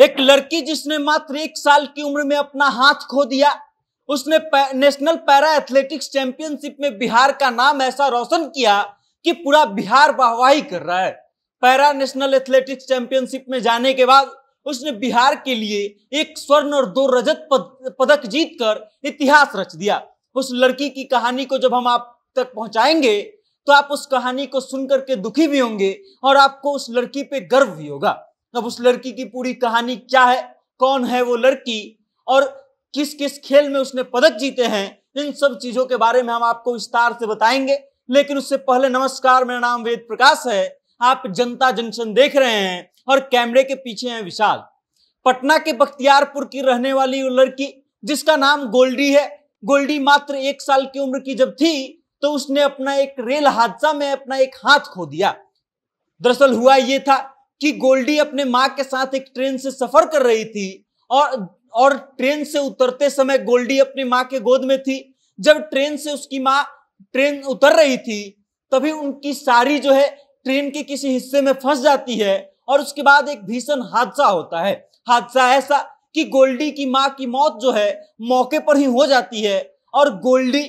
एक लड़की जिसने मात्र एक साल की उम्र में अपना हाथ खो दिया उसने पै, नेशनल पैरा एथलेटिक्स चैंपियनशिप में बिहार का नाम ऐसा रोशन किया कि पूरा बिहार वाहवाही कर रहा है पैरा नेशनल एथलेटिक्स चैंपियनशिप में जाने के बाद उसने बिहार के लिए एक स्वर्ण और दो रजत पद, पदक जीतकर इतिहास रच दिया उस लड़की की कहानी को जब हम आप तक पहुंचाएंगे तो आप उस कहानी को सुनकर के दुखी भी होंगे और आपको उस लड़की पे गर्व भी होगा अब उस लड़की की पूरी कहानी क्या है कौन है वो लड़की और किस किस खेल में उसने पदक जीते हैं इन सब चीजों के बारे में हम आपको विस्तार से बताएंगे लेकिन उससे पहले नमस्कार मेरा नाम वेद प्रकाश है आप जनता जंक्शन देख रहे हैं और कैमरे के पीछे हैं विशाल पटना के बख्तियारपुर की रहने वाली वो लड़की जिसका नाम गोल्डी है गोल्डी मात्र एक साल की उम्र की जब थी तो उसने अपना एक रेल हादसा में अपना एक हाथ खो दिया दरअसल हुआ ये था कि गोल्डी अपने माँ के साथ एक ट्रेन से सफर कर रही थी और और ट्रेन से उतरते समय गोल्डी अपनी माँ के गोद में थी जब ट्रेन से उसकी माँ ट्रेन उतर रही थी तभी उनकी सारी जो है ट्रेन के किसी हिस्से में फंस जाती है और उसके बाद एक भीषण हादसा होता है हादसा ऐसा कि गोल्डी की माँ की मौत जो है मौके पर ही हो जाती है और गोल्डी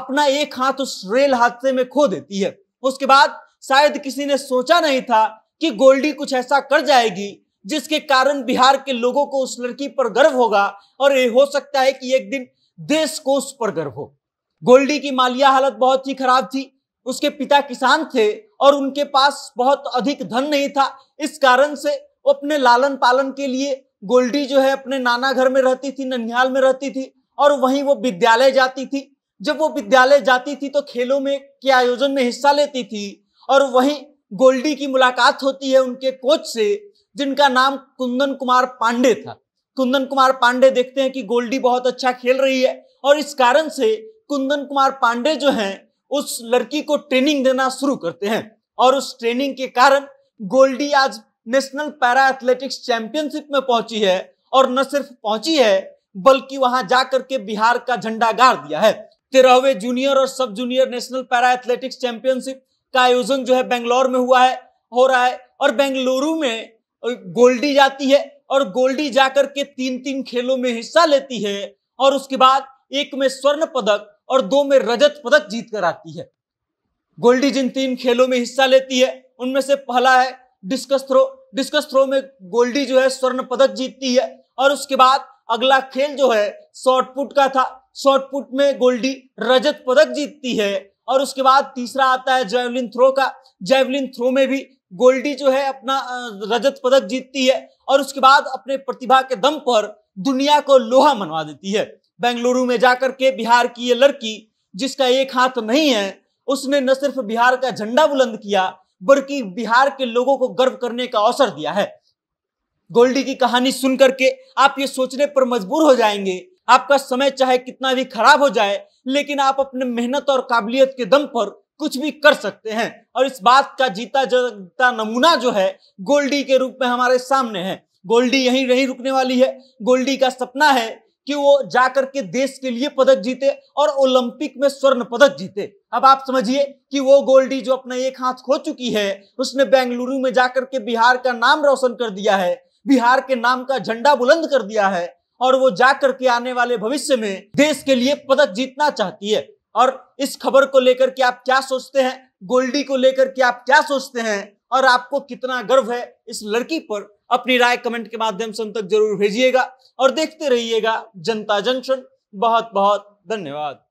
अपना एक हाथ उस रेल हादसे में खो देती है उसके बाद शायद किसी ने सोचा नहीं था कि गोल्डी कुछ ऐसा कर जाएगी जिसके कारण बिहार के लोगों को उस लड़की पर गर्व होगा और ये हो सकता है कि एक दिन देश को उस पर गर्व हो गोल्डी की मालिया हालत बहुत ही खराब थी उसके पिता किसान थे और उनके पास बहुत अधिक धन नहीं था इस कारण से वो अपने लालन पालन के लिए गोल्डी जो है अपने नाना घर में रहती थी ननिहाल में रहती थी और वहीं वो विद्यालय जाती थी जब वो विद्यालय जाती थी तो खेलों में के आयोजन में हिस्सा लेती थी और वहीं गोल्डी की मुलाकात होती है उनके कोच से जिनका नाम कुंदन कुमार पांडे था कुंदन कुमार पांडे देखते हैं कि गोल्डी बहुत अच्छा खेल रही है और इस कारण से कुंदन कुमार पांडे जो हैं उस लड़की को ट्रेनिंग देना शुरू करते हैं और उस ट्रेनिंग के कारण गोल्डी आज नेशनल पैरा एथलेटिक्स चैंपियनशिप में पहुंची है और न सिर्फ पहुंची है बल्कि वहां जाकर के बिहार का झंडा गाड़ दिया है तेरहवें जूनियर और सब junior national para athletics championship का आयोजन जो है बेंगलोर में हुआ है हो रहा है और बेंगलुरु में गोल्डी जाती है और गोल्डी जाकर के तीन तीन खेलों में हिस्सा लेती है और उसके बाद एक में स्वर्ण पदक और दो में रजत पदक जीत कर आती है गोल्डी जिन तीन खेलों में हिस्सा लेती है उनमें से पहला है डिस्कस थ्रो डिस्कस थ्रो में गोल्डी जो है स्वर्ण पदक जीतती है और उसके बाद अगला खेल जो है शॉर्टपुट का था शॉर्टपुट में गोल्डी रजत पदक जीतती है और उसके बाद तीसरा आता है जैवलिन थ्रो का जैवलिन थ्रो में भी गोल्डी जो है अपना रजत पदक जीतती है और उसके बाद अपने प्रतिभा के दम पर दुनिया को लोहा मनवा देती है बेंगलुरु में जाकर के बिहार की ये लड़की जिसका एक हाथ तो नहीं है उसने न सिर्फ बिहार का झंडा बुलंद किया बल्कि बिहार के लोगों को गर्व करने का अवसर दिया है गोल्डी की कहानी सुन करके आप ये सोचने पर मजबूर हो जाएंगे आपका समय चाहे कितना भी खराब हो जाए लेकिन आप अपने मेहनत और काबिलियत के दम पर कुछ भी कर सकते हैं और इस बात का जीता जगता नमूना जो है गोल्डी के रूप में हमारे सामने है गोल्डी यहीं नहीं रुकने वाली है गोल्डी का सपना है कि वो जाकर के देश के लिए पदक जीते और ओलंपिक में स्वर्ण पदक जीते अब आप समझिए कि वो गोल्डी जो अपना एक हाथ खो चुकी है उसने बेंगलुरु में जाकर के बिहार का नाम रोशन कर दिया है बिहार के नाम का झंडा बुलंद कर दिया है और वो जाकर के आने वाले भविष्य में देश के लिए पदक जीतना चाहती है और इस खबर को लेकर के आप क्या सोचते हैं गोल्डी को लेकर के आप क्या सोचते हैं और आपको कितना गर्व है इस लड़की पर अपनी राय कमेंट के माध्यम से हम तक जरूर भेजिएगा और देखते रहिएगा जनता जंक्शन बहुत बहुत धन्यवाद